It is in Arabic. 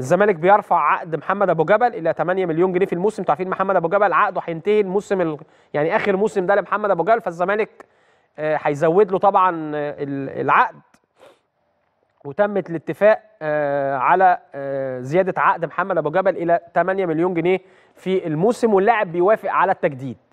الزمالك بيرفع عقد محمد ابو جبل الى 8 مليون جنيه في الموسم انتوا عارفين محمد ابو جبل عقده هينتهي الموسم ال... يعني اخر موسم ده لمحمد ابو جبل فالزمالك آه، هيزود له طبعا العقد وتمت الاتفاق آه، على آه، زياده عقد محمد ابو جبل الى 8 مليون جنيه في الموسم واللاعب بيوافق على التجديد